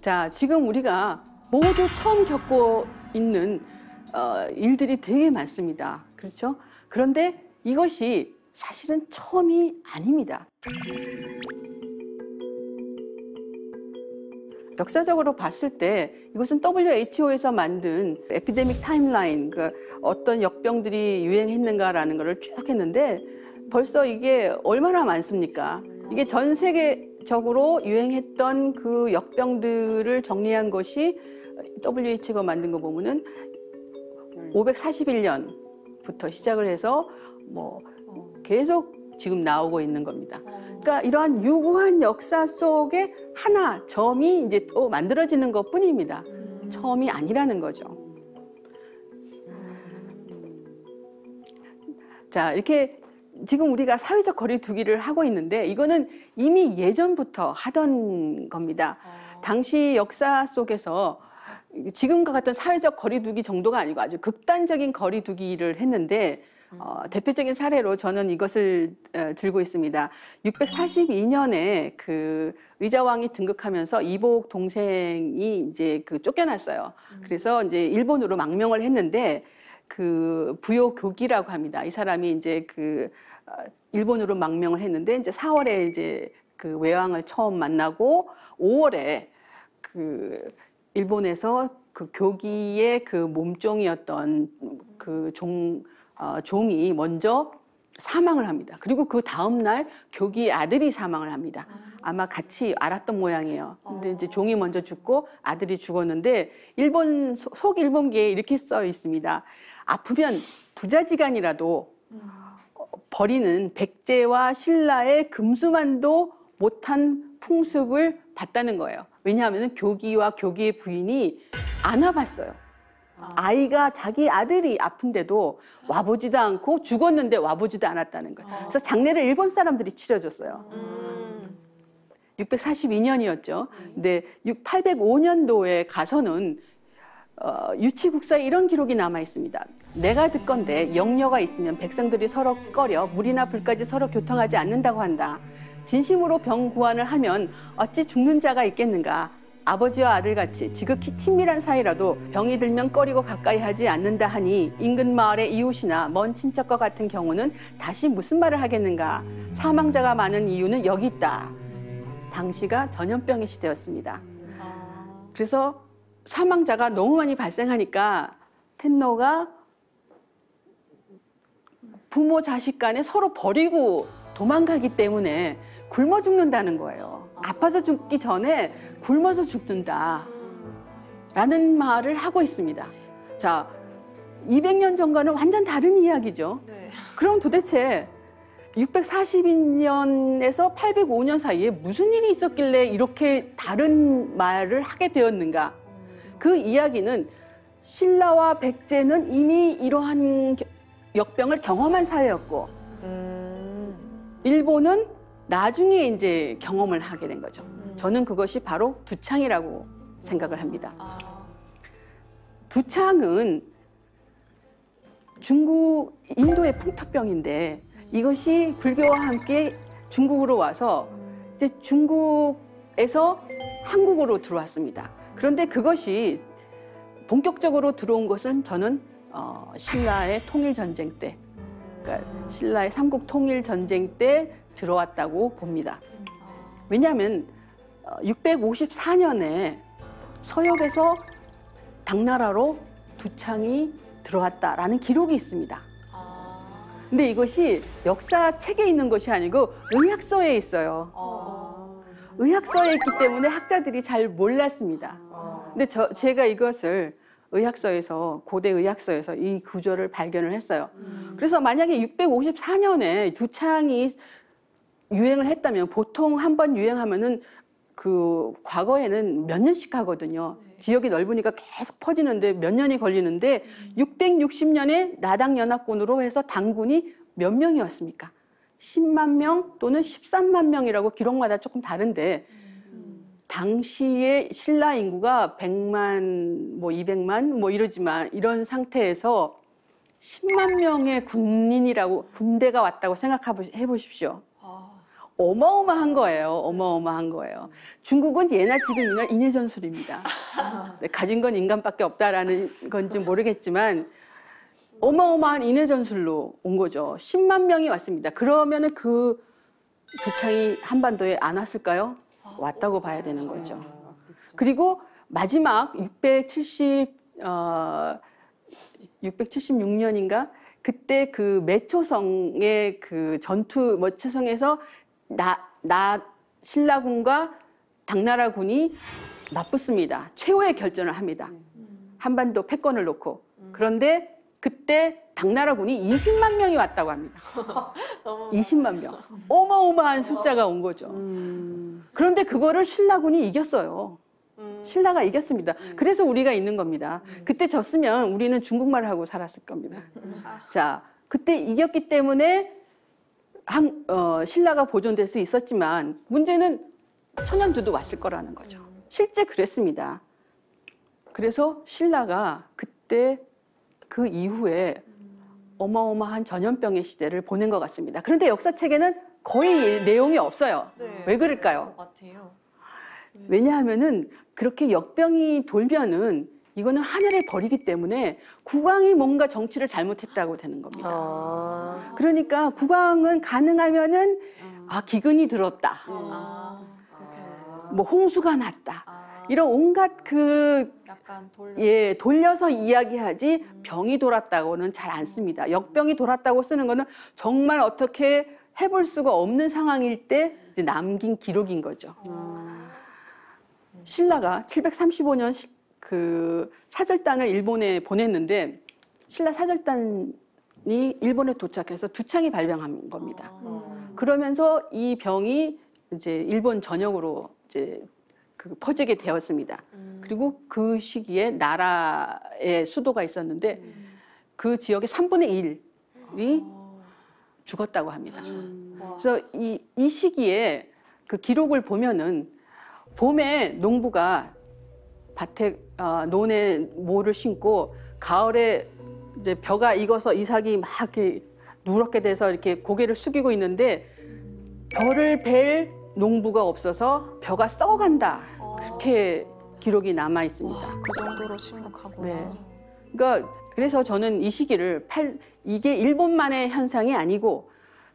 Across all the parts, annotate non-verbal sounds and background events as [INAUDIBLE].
자, 지금 우리가 모두 처음 겪고 있는 어, 일들이 되게 많습니다. 그렇죠? 그런데 이것이 사실은 처음이 아닙니다. 역사적으로 봤을 때 이것은 WHO에서 만든 에피데믹 타임라인, 그 어떤 역병들이 유행했는가라는 것을 쭉 했는데 벌써 이게 얼마나 많습니까? 이게 전 세계 적으로 유행했던 그 역병들을 정리한 것이 WHO가 만든 거 보면은 541년부터 시작을 해서 뭐 계속 지금 나오고 있는 겁니다. 그러니까 이러한 유구한 역사 속에 하나 점이 이제 또 만들어지는 것 뿐입니다. 처음이 아니라는 거죠. 자, 이렇게 지금 우리가 사회적 거리두기를 하고 있는데 이거는 이미 예전부터 하던 겁니다. 어. 당시 역사 속에서 지금과 같은 사회적 거리두기 정도가 아니고 아주 극단적인 거리두기를 했는데 어, 음. 대표적인 사례로 저는 이것을 어, 들고 있습니다. 642년에 그 의자왕이 등극하면서 이복 동생이 이제 그 쫓겨났어요. 음. 그래서 이제 일본으로 망명을 했는데 그 부요 교기라고 합니다. 이 사람이 이제 그 어, 일본으로 망명을 했는데 이제 4월에 이제 그 외왕을 처음 만나고 5월에 그 일본에서 그 교기의 그 몸종이었던 그 종, 어, 종이 먼저 사망을 합니다. 그리고 그 다음날 교기 아들이 사망을 합니다. 아. 아마 같이 알았던 모양이에요. 근데 이제 어. 종이 먼저 죽고 아들이 죽었는데 일본 속일본계에 이렇게 써 있습니다. 아프면 부자지간이라도 음. 어, 버리는 백제와 신라의 금수만도 못한 풍습을 봤다는 거예요. 왜냐하면 교기와 교기의 부인이 안아봤어요. 아. 아이가 자기 아들이 아픈데도 와보지도 않고 죽었는데 와보지도 않았다는 거예요. 어. 그래서 장례를 일본 사람들이 치러줬어요. 음. 642년이었죠. 근데 805년도에 가서는 어, 유치국사에 이런 기록이 남아 있습니다. 내가 듣건데 영녀가 있으면 백성들이 서로 꺼려 물이나 불까지 서로 교통하지 않는다고 한다. 진심으로 병 구안을 하면 어찌 죽는 자가 있겠는가. 아버지와 아들같이 지극히 친밀한 사이라도 병이 들면 꺼리고 가까이 하지 않는다 하니 인근 마을의 이웃이나 먼 친척과 같은 경우는 다시 무슨 말을 하겠는가. 사망자가 많은 이유는 여기 있다. 당시가 전염병의 시대였습니다. 그래서 사망자가 너무 많이 발생하니까 텐노가 부모 자식 간에 서로 버리고 도망가기 때문에 굶어 죽는다는 거예요. 아파서 죽기 전에 굶어서 죽는다. 라는 말을 하고 있습니다. 자, 200년 전과는 완전 다른 이야기죠. 네. 그럼 도대체 642년에서 805년 사이에 무슨 일이 있었길래 이렇게 다른 말을 하게 되었는가? 그 이야기는 신라와 백제는 이미 이러한 역병을 경험한 사회였고, 음. 일본은 나중에 이제 경험을 하게 된 거죠. 음. 저는 그것이 바로 두창이라고 음. 생각을 합니다. 아. 두창은 중국 인도의 풍토병인데 음. 이것이 불교와 함께 중국으로 와서 이제 중국에서 한국으로 들어왔습니다. 그런데 그것이 본격적으로 들어온 것은 저는 어, 신라의 통일 전쟁 때, 그러니까 신라의 삼국 통일 전쟁 때 들어왔다고 봅니다. 왜냐하면 654년에 어, 서역에서 당나라로 두 창이 들어왔다라는 기록이 있습니다. 근데 이것이 역사책에 있는 것이 아니고 의학서에 있어요. 의학서에 있기 때문에 학자들이 잘 몰랐습니다. 근데 저, 제가 이것을 의학서에서 고대 의학서에서 이구절을 발견을 했어요. 음... 그래서 만약에 654년에 두 창이 유행을 했다면 보통 한 번 유행하면은 그 과거에는 몇 년씩 하거든요. 네. 지역이 넓으니까 계속 퍼지는데 몇 년이 걸리는데 음. 660년에 나당 연합군으로 해서 당군이 몇 명이었습니까? 10만 명 또는 13만 명이라고 기록마다 조금 다른데 당시에 신라 인구가 100만 뭐 200만 뭐 이러지만 이런 상태에서 10만 명의 군인이라고 군대가 왔다고 생각해 보십시오. 어마어마한 거예요. 어마어마한 거예요. 중국은 예나 지금이나 인해 전술입니다. [LAUGHS] 네, 가진 건 인간밖에 없다라는 건지 모르겠지만 어마어마한 인해 전술로 온 거죠. 10만 명이 왔습니다. 그러면은 그 두창이 한반도에 안 왔을까요? 왔다고 봐야 되는 아, 거죠. 그렇죠. 그리고 마지막 670어 676년인가 그때 그 매초성의 그 전투 매초성에서 뭐, 나, 나 신라군과 당나라 군이 맞붙습니다. 최후의 결전을 합니다. 한반도 패권을 놓고. 그런데 그때 당나라 군이 20만 명이 왔다고 합니다. 20만 [LAUGHS] 명. 어마어마한 숫자가 어. 온 거죠. 음. 그런데 그거를 신라군이 이겼어요. 음. 신라가 이겼습니다. 음. 그래서 우리가 있는 겁니다. 그때 졌으면 우리는 중국말 을 하고 살았을 겁니다. 자, 그때 이겼기 때문에 한, 어, 신라가 보존될 수 있었지만 문제는 천연두도 왔을 거라는 거죠. 실제 그랬습니다. 그래서 신라가 그때 그 이후에 어마어마한 전염병의 시대를 보낸 것 같습니다. 그런데 역사책에는 거의 내용이 없어요. 네, 왜 그럴까요? 음. 왜냐하면은 그렇게 역병이 돌면은 이거는 하늘의 벌이기 때문에 국왕이 뭔가 정치를 잘못했다고 되는 겁니다. 아. 그러니까 국왕은 가능하면은 아 기근이 들었다. 음. 아, 뭐 홍수가 났다. 아. 이런 온갖 그 돌려. 예, 돌려서 이야기하지 병이 돌았다고는 잘 안 씁니다. 역병이 돌았다고 쓰는 거는 정말 어떻게 해볼 수가 없는 상황일 때 남긴 기록인 거죠. 음. 신라가 735년 그 사절단을 일본에 보냈는데 신라 사절단이 일본에 도착해서 두 창이 발병한 겁니다. 아. 그러면서 이 병이 이제 일본 전역으로 이제 그 퍼지게 되었습니다. 음. 그리고 그 시기에 나라의 수도가 있었는데 음. 그 지역의 3분의 1이 아. 죽었다고 합니다. 음. 그래서 이, 이 시기에 그 기록을 보면은 봄에 농부가 밭에 어, 논에 모를 심고 가을에 이제 벼가 익어서 이삭이 막 이렇게 누렇게 돼서 이렇게 고개를 숙이고 있는데 벼를 벨 농부가 없어서 벼가 썩어간다 그렇게 기록이 남아 있습니다. 와, 그 정도로 심각하구나. 네. 그러니까 그래서 저는 이 시기를 팔 이게 일본만의 현상이 아니고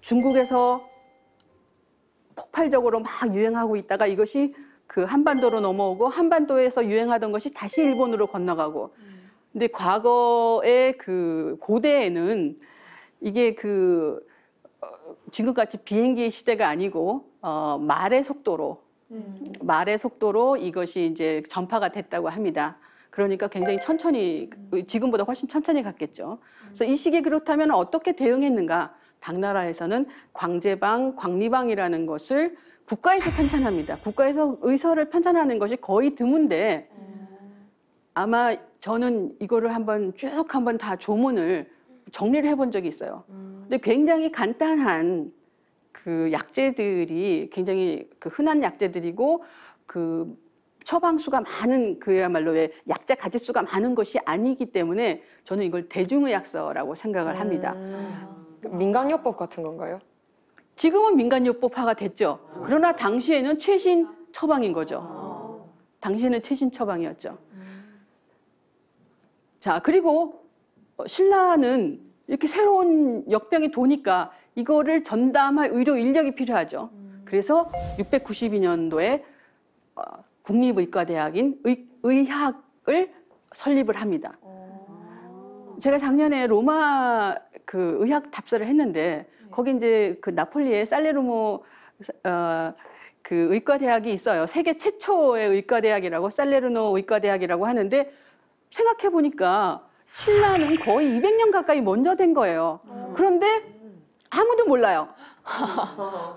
중국에서 폭발적으로 막 유행하고 있다가 이것이 그 한반도로 넘어오고 한반도에서 유행하던 것이 다시 일본으로 건너가고 근데 과거의 그 고대에는 이게 그 어, 지금같이 비행기 시대가 아니고 어, 말의 속도로 음. 말의 속도로 이것이 이제 전파가 됐다고 합니다. 그러니까 굉장히 천천히 음. 지금보다 훨씬 천천히 갔겠죠. 음. 그래서 이 시기에 그렇다면 어떻게 대응했는가? 당나라에서는 광제방, 광리방이라는 것을 국가에서 판단합니다. 국가에서 의사를 판단하는 것이 거의 드문데 아마 저는 이거를 한번 쭉 한번 다 조문을 정리를 해본 적이 있어요. 근데 굉장히 간단한 그 약재들이 굉장히 그 흔한 약재들이고 그 처방수가 많은 그야말로 약자 가짓수가 많은 것이 아니기 때문에 저는 이걸 대중의약서라고 생각을 합니다. 음. 그 민간요법 같은 건가요? 지금은 민간요법화가 됐죠. 그러나 당시에는 최신 처방인 거죠. 당시에는 최신 처방이었죠. 자, 그리고 신라는 이렇게 새로운 역병이 도니까 이거를 전담할 의료 인력이 필요하죠. 그래서 692년도에 어, 국립의과대학인 의, 의학을 설립을 합니다. 제가 작년에 로마 그 의학 답사를 했는데 네. 거기 이제 그 나폴리에 살레르모 어, 그 의과대학이 있어요. 세계 최초의 의과대학이라고 살레르노 의과대학이라고 하는데 생각해 보니까 신라는 거의 200년 가까이 먼저 된 거예요. 어. 그런데 아무도 몰라요. [LAUGHS]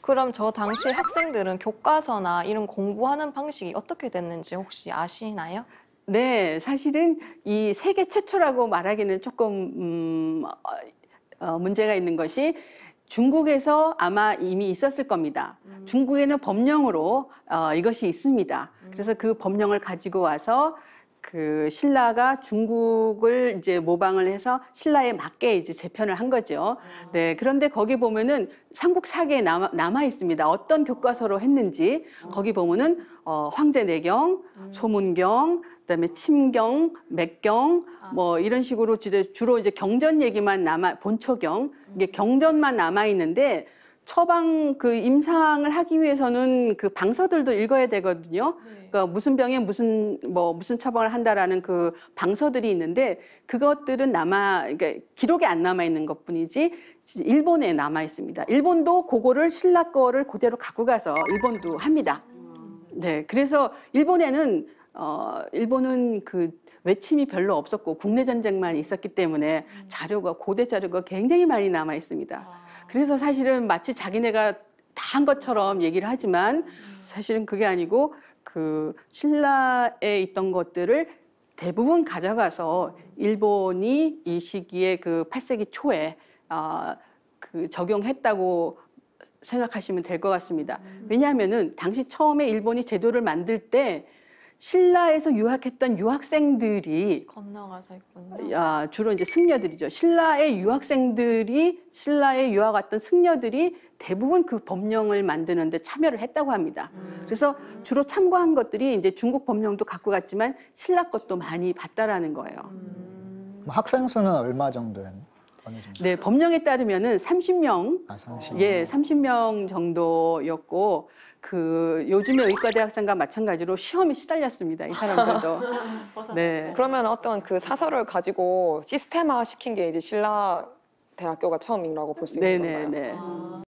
그럼 저 당시 학생들은 교과서나 이런 공부하는 방식이 어떻게 됐는지 혹시 아시나요? 네, 사실은 이 세계 최초라고 말하기는 조금 음, 어, 어, 문제가 있는 것이 중국에서 아마 이미 있었을 겁니다. 음. 중국에는 법령으로 어, 이것이 있습니다. 음. 그래서 그 법령을 가지고 와서 그 신라가 중국을 이제 모방을 해서 신라에 맞게 이제 재편을 한 거죠. 아. 네. 그런데 거기 보면은 삼국사기에 남아, 남아 있습니다. 어떤 교과서로 했는지 아. 거기 보면은 어, 황제 내경, 음. 소문경, 그다음에 침경, 맥경 아. 뭐 이런 식으로 주로 이제 경전 얘기만 남아 본초경 이게 경전만 남아 있는데 처방 그 임상을 하기 위해서는 그 방서들도 읽어야 되거든요. 네. 그러니까 무슨 병에 무슨 뭐 무슨 처방을 한다라는 그 방서들이 있는데 그것들은 남아 그러니까 기록에 안 남아 있는 것뿐이지 일본에 남아 있습니다. 일본도 그거를 신라 거를 그대로 갖고 가서 일본도 합니다. 음. 네, 그래서 일본에는 어, 일본은 그 외침이 별로 없었고 국내 전쟁만 있었기 때문에 음. 자료가 고대 자료가 굉장히 많이 남아 있습니다. 아. 그래서 사실은 마치 자기네가 다 한 것처럼 얘기를 하지만 음. 사실은 그게 아니고 그 신라에 있던 것들을 대부분 가져가서 일본이 이 시기에 그 8세기 초에 아, 그 적용했다고 생각하시면 될 것 같습니다. 음. 왜냐하면은 당시 처음에 일본이 제도를 만들 때 신라에서 유학했던 유학생들이 건너가서 했군요. 아, 주로 이제 승려들이죠. 신라의 유학생들이 신라에 유학 왔던 승려들이 대부분 그 법령을 만드는데 참여를 했다고 합니다. 음. 그래서 주로 참고한 것들이 이제 중국 법령도 갖고 갔지만 신라 것도 많이 봤다라는 거예요. 음. 뭐 학생 수는 얼마 정도였 네, 법령에 따르면은 30명, 아, 30명. 예, 30명 정도였고 그 요즘에 의과대 학생과 마찬가지로 시험이 시달렸습니다. 이 사람들도. [LAUGHS] 네. 그러면 어떤 그 사설을 가지고 시스템화 시킨 게 이제 신라 대학교가 처음이라고 볼 수 있는 네, 네, 건가요? 네네네. 아.